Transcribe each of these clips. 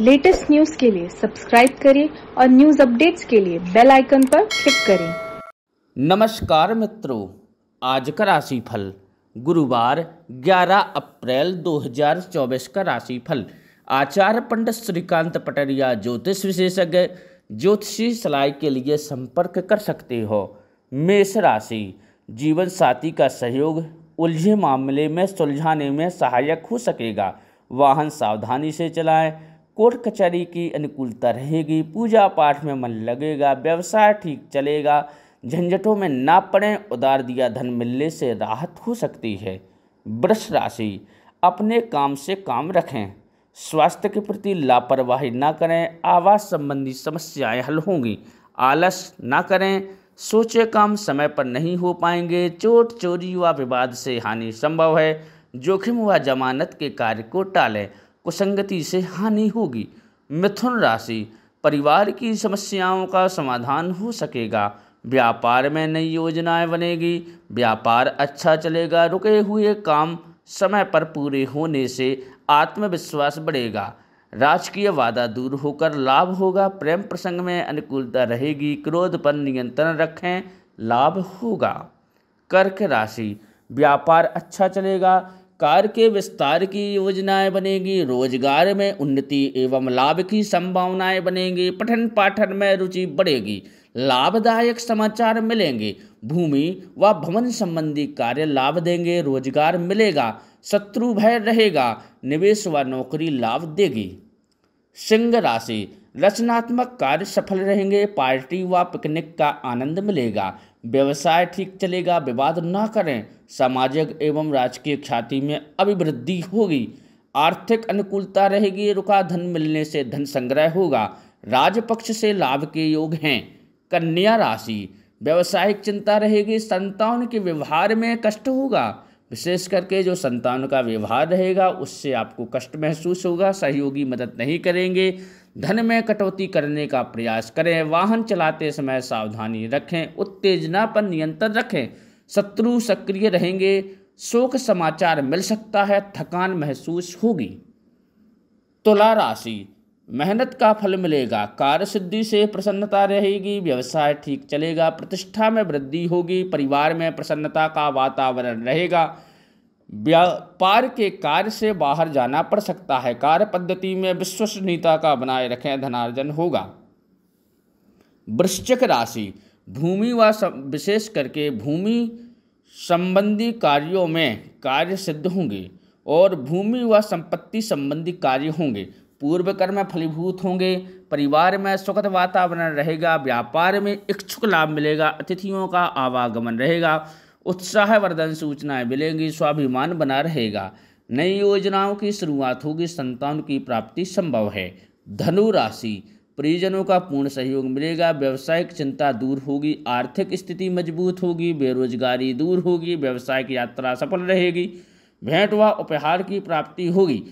latest news के लिए subscribe करें और न्यूज अपडेट्स के लिए बेल आइकन पर क्लिक करें नमस्कार मित्रों आज का राशिफल गुरुवार 11 अप्रैल 2024 का राशिफल आचार्य पंडित श्रीकांत पटरिया ज्योतिष विशेषज्ञ ज्योतिषी सलाह के लिए संपर्क कर सकते हो मेष राशि जीवन साथी का सहयोग उलझे मामले में सुलझाने में सहायक हो सकेगा वाहन सावधानी से चलाएं कोर्ट कचहरी की अनुकूलता रहेगी पूजा पाठ में मन लगेगा व्यवसाय ठीक चलेगा झंझटों में ना पड़ें उधार दिया धन मिलने से राहत हो सकती है वृक्ष राशि अपने काम से काम रखें स्वास्थ्य के प्रति लापरवाही ना करें आवास संबंधी समस्याएं हल होंगी आलस ना करें सोचे काम समय पर नहीं हो पाएंगे चोट चोरी व विवाद से हानि संभव है जोखिम व जमानत के कार्य को टालें कुसंगति से हानि होगी मिथुन राशि परिवार की समस्याओं का समाधान हो सकेगा व्यापार में नई योजनाएं बनेगी व्यापार अच्छा चलेगा रुके हुए काम समय पर पूरे होने से आत्मविश्वास बढ़ेगा राजकीय वादा दूर होकर लाभ होगा प्रेम प्रसंग में अनुकूलता रहेगी क्रोध पर नियंत्रण रखें लाभ होगा कर्क राशि व्यापार अच्छा चलेगा कार के विस्तार की योजनाएं बनेगी रोजगार में उन्नति एवं लाभ की संभावनाएं बनेंगी पठन पाठन में रुचि बढ़ेगी लाभदायक समाचार मिलेंगे भूमि व भवन संबंधी कार्य लाभ देंगे रोजगार मिलेगा शत्रु भय रहेगा निवेश व नौकरी लाभ देगी सिंह राशि रचनात्मक कार्य सफल रहेंगे पार्टी व पिकनिक का आनंद मिलेगा व्यवसाय ठीक चलेगा विवाद न करें सामाजिक एवं राजकीय ख्याति में अभिवृद्धि होगी आर्थिक अनुकूलता रहेगी रुका धन मिलने से धन संग्रह होगा राजपक्ष से लाभ के योग हैं कन्या राशि व्यवसायिक चिंता रहेगी संतान के व्यवहार में कष्ट होगा विशेष करके जो संतान का व्यवहार रहेगा उससे आपको कष्ट महसूस होगा सहयोगी मदद नहीं करेंगे धन में कटौती करने का प्रयास करें वाहन चलाते समय सावधानी रखें उत्तेजना पर नियंत्रण रखें शत्रु सक्रिय रहेंगे शोक समाचार मिल सकता है थकान महसूस होगी तुला राशि मेहनत का फल मिलेगा कार्य सिद्धि से प्रसन्नता रहेगी व्यवसाय ठीक चलेगा प्रतिष्ठा में वृद्धि होगी परिवार में प्रसन्नता का वातावरण रहेगा व्यापार के कार्य से बाहर जाना पड़ सकता है कार्य पद्धति में विश्वसनीयता का बनाए रखें धनार्जन होगा वृश्चिक राशि भूमि व विशेष करके भूमि संबंधी कार्यों में कार्य सिद्ध होंगे और भूमि व संपत्ति संबंधी कार्य होंगे पूर्व कर्म फलीभूत होंगे परिवार में सुखद वातावरण रहेगा व्यापार में इच्छुक लाभ मिलेगा अतिथियों का आवागमन रहेगा उत्साहवर्धन सूचनाएं मिलेंगी स्वाभिमान बना रहेगा नई योजनाओं की शुरुआत होगी संतान की प्राप्ति संभव है धनु राशि परिजनों का पूर्ण सहयोग मिलेगा व्यवसायिक चिंता दूर होगी आर्थिक स्थिति मजबूत होगी बेरोजगारी दूर होगी व्यवसाय की यात्रा सफल रहेगी भेंट व उपहार की प्राप्ति होगी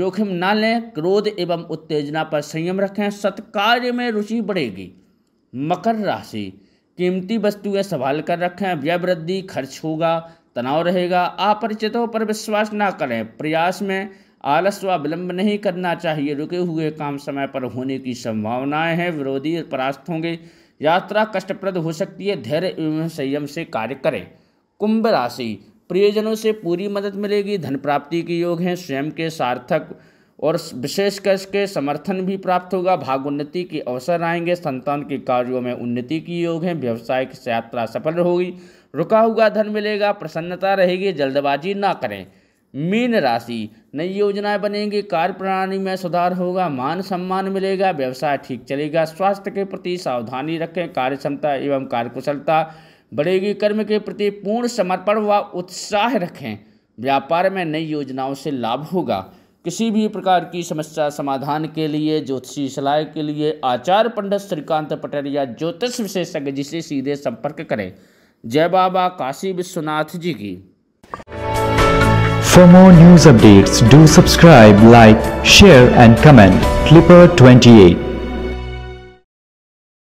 जोखिम न लें क्रोध एवं उत्तेजना पर संयम रखें सत्कार्य में रुचि बढ़ेगी मकर राशि कीमती वस्तुएं संभाल कर रखें व्यय वृद्धि खर्च होगा तनाव रहेगा अपरिचितों पर विश्वास ना करें प्रयास में आलस व विलंब नहीं करना चाहिए रुके हुए काम समय पर होने की संभावनाएं हैं विरोधी परास्त होंगे यात्रा कष्टप्रद हो सकती है धैर्य एवं संयम से कार्य करें कुंभ राशि प्रियजनों से पूरी मदद मिलेगी धन प्राप्ति के योग हैं स्वयं के सार्थक और विशेष करके समर्थन भी प्राप्त होगा भागोन्नति के अवसर आएंगे संतान के कार्यों में उन्नति की योग है व्यवसायिक यात्रा सफल होगी रुका हुआ धन मिलेगा प्रसन्नता रहेगी जल्दबाजी ना करें मीन राशि नई योजनाएं बनेंगी कार्य प्रणाली में सुधार होगा मान सम्मान मिलेगा व्यवसाय ठीक चलेगा स्वास्थ्य के प्रति सावधानी रखें कार्य क्षमता एवं कार्यकुशलता बढ़ेगी कर्म के प्रति पूर्ण समर्पण व उत्साह रखें व्यापार में नई योजनाओं से लाभ होगा किसी भी प्रकार की समस्या समाधान के लिए ज्योतिषी सलाह के लिए आचार्य पंडित श्रीकांत पटेरिया ज्योतिष विशेषज्ञ जिसे सीधे संपर्क करें जय बाबा काशी विश्वनाथ जी की more news news do subscribe like share and comment clipper twenty eight